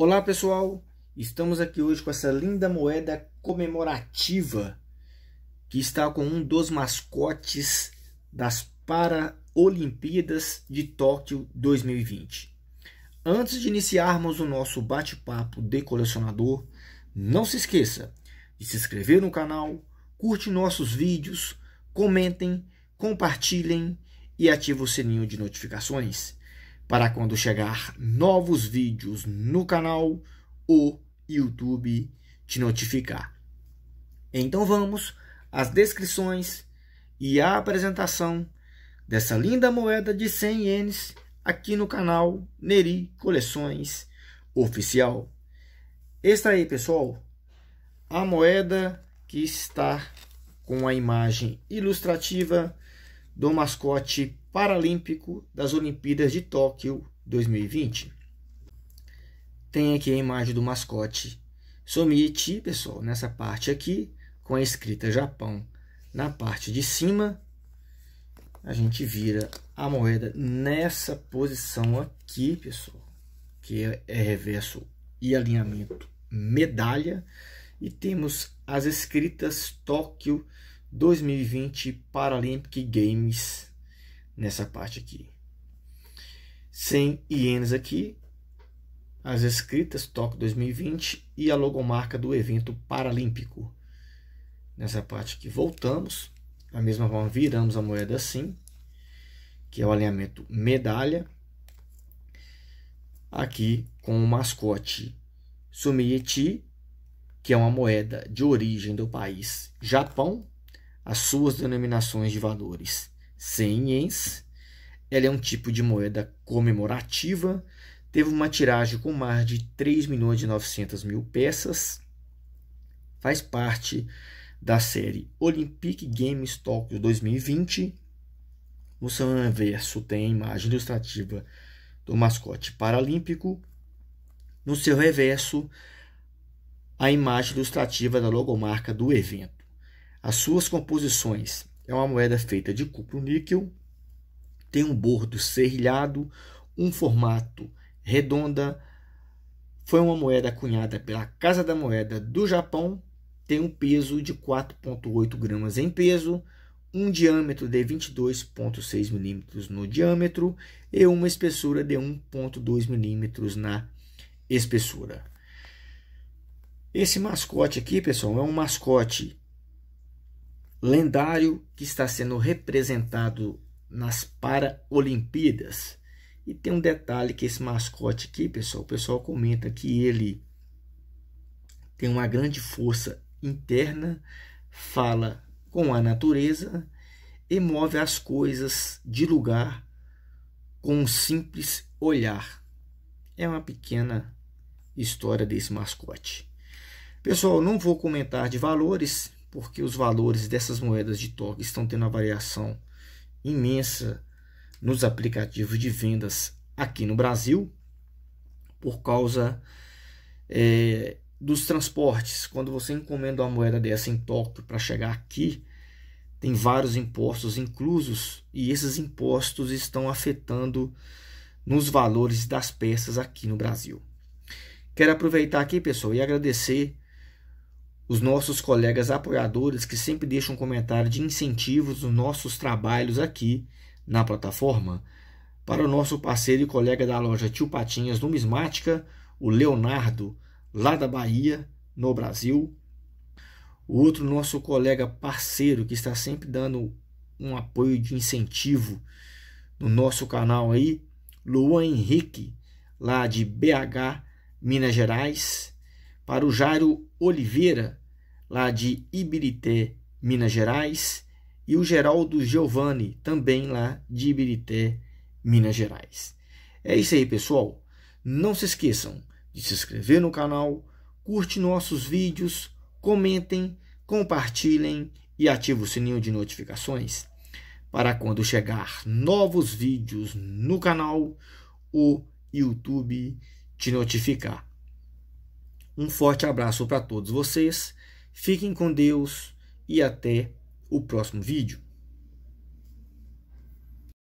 Olá pessoal, estamos aqui hoje com essa linda moeda comemorativa que está com um dos mascotes das Paralimpíadas de Tóquio 2020. Antes de iniciarmos o nosso bate-papo de colecionador, não se esqueça de se inscrever no canal, curte nossos vídeos, comentem, compartilhem e ative o sininho de notificações para quando chegar novos vídeos no canal, o YouTube te notificar. Então vamos às descrições e à apresentação dessa linda moeda de 100 ienes aqui no canal Neri Coleções Oficial. Esta aí, pessoal, a moeda que está com a imagem ilustrativa do mascote Paralímpico das Olimpíadas de Tóquio 2020. Tem aqui a imagem do mascote Somiichi, pessoal, nessa parte aqui, com a escrita Japão na parte de cima. A gente vira a moeda nessa posição aqui, pessoal, que é, é reverso e alinhamento medalha. E temos as escritas Tóquio 2020 Paralympic Games nessa parte aqui. 100 ienes aqui, as escritas Tóquio 2020 e a logomarca do evento paralímpico. Nessa parte aqui voltamos, da mesma forma viramos a moeda assim, que é o alinhamento medalha, aqui com o mascote Sumieti, que é uma moeda de origem do país Japão, as suas denominações de valores 100 ienes. Ela é um tipo de moeda comemorativa. Teve uma tiragem com mais de 3 milhões e 900 mil peças. Faz parte da série Olympic Games Tokyo 2020. No seu anverso tem a imagem ilustrativa do mascote paralímpico. No seu reverso, a imagem ilustrativa da logomarca do evento. As suas composições é uma moeda feita de cupro-níquel, tem um bordo serrilhado, um formato redonda. Foi uma moeda cunhada pela Casa da Moeda do Japão, tem um peso de 4,8 gramas em peso, um diâmetro de 22,6 milímetros no diâmetro e uma espessura de 1,2 milímetros na espessura. Esse mascote aqui, pessoal, é um mascote lendário que está sendo representado nas Paralimpíadas. E tem um detalhe que esse mascote aqui, pessoal, o pessoal comenta que ele tem uma grande força interna, fala com a natureza e move as coisas de lugar com um simples olhar. É uma pequena história desse mascote. Pessoal, não vou comentar de valores, porque os valores dessas moedas de toque estão tendo uma variação imensa nos aplicativos de vendas aqui no Brasil, por causa é, dos transportes. Quando você encomenda uma moeda dessa em Tóquio para chegar aqui, tem vários impostos inclusos e esses impostos estão afetando nos valores das peças aqui no Brasil. Quero aproveitar aqui, pessoal, e agradecer os nossos colegas apoiadores que sempre deixam comentário de incentivos nos nossos trabalhos aqui na plataforma. Para o nosso parceiro e colega da loja Tio Patinhas Numismática, o Leonardo, lá da Bahia, no Brasil. O outro nosso colega parceiro que está sempre dando um apoio de incentivo no nosso canal aí, Luan Henrique, lá de BH, Minas Gerais para o Jairo Oliveira, lá de Ibirité, Minas Gerais, e o Geraldo Giovanni, também lá de Ibirité, Minas Gerais. É isso aí, pessoal. Não se esqueçam de se inscrever no canal, curte nossos vídeos, comentem, compartilhem e ative o sininho de notificações para quando chegar novos vídeos no canal, o YouTube te notificar. Um forte abraço para todos vocês, fiquem com Deus e até o próximo vídeo.